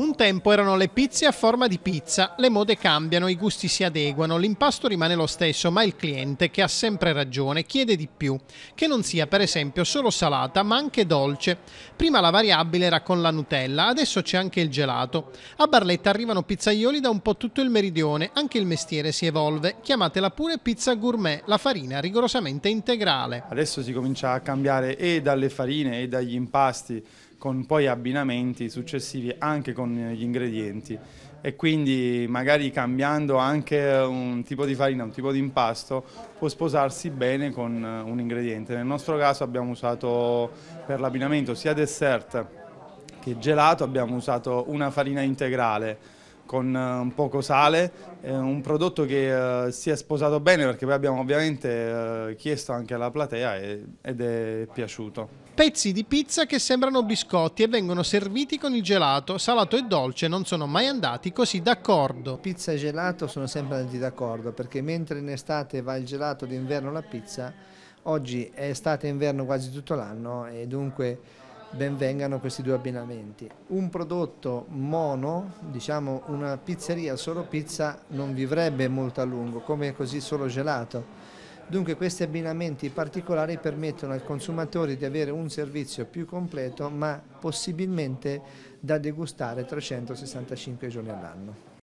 Un tempo erano le pizze a forma di pizza, le mode cambiano, i gusti si adeguano, l'impasto rimane lo stesso, ma il cliente, che ha sempre ragione, chiede di più, che non sia per esempio solo salata, ma anche dolce. Prima la variabile era con la Nutella, adesso c'è anche il gelato. A Barletta arrivano pizzaioli da un po' tutto il meridione, anche il mestiere si evolve, chiamatela pure pizza gourmet, la farina rigorosamente integrale. Adesso si comincia a cambiare e dalle farine e dagli impasti con poi abbinamenti successivi anche con gli ingredienti e quindi magari cambiando anche un tipo di farina, un tipo di impasto può sposarsi bene con eh, un ingrediente. Nel nostro caso abbiamo usato per l'abbinamento sia dessert che gelato, abbiamo usato una farina integrale con eh, un poco sale, un prodotto che eh, si è sposato bene perché poi abbiamo ovviamente eh, chiesto anche alla platea ed è piaciuto. Pezzi di pizza che sembrano biscotti e vengono serviti con il gelato, salato e dolce, non sono mai andati così d'accordo. Pizza e gelato sono sempre andati d'accordo perché mentre in estate va il gelato, d'inverno la pizza, oggi è estate e inverno quasi tutto l'anno e dunque benvengano questi due abbinamenti. Un prodotto mono, diciamo una pizzeria solo pizza, non vivrebbe molto a lungo, come così solo gelato. Dunque questi abbinamenti particolari permettono al consumatore di avere un servizio più completo ma possibilmente da degustare 365 giorni all'anno.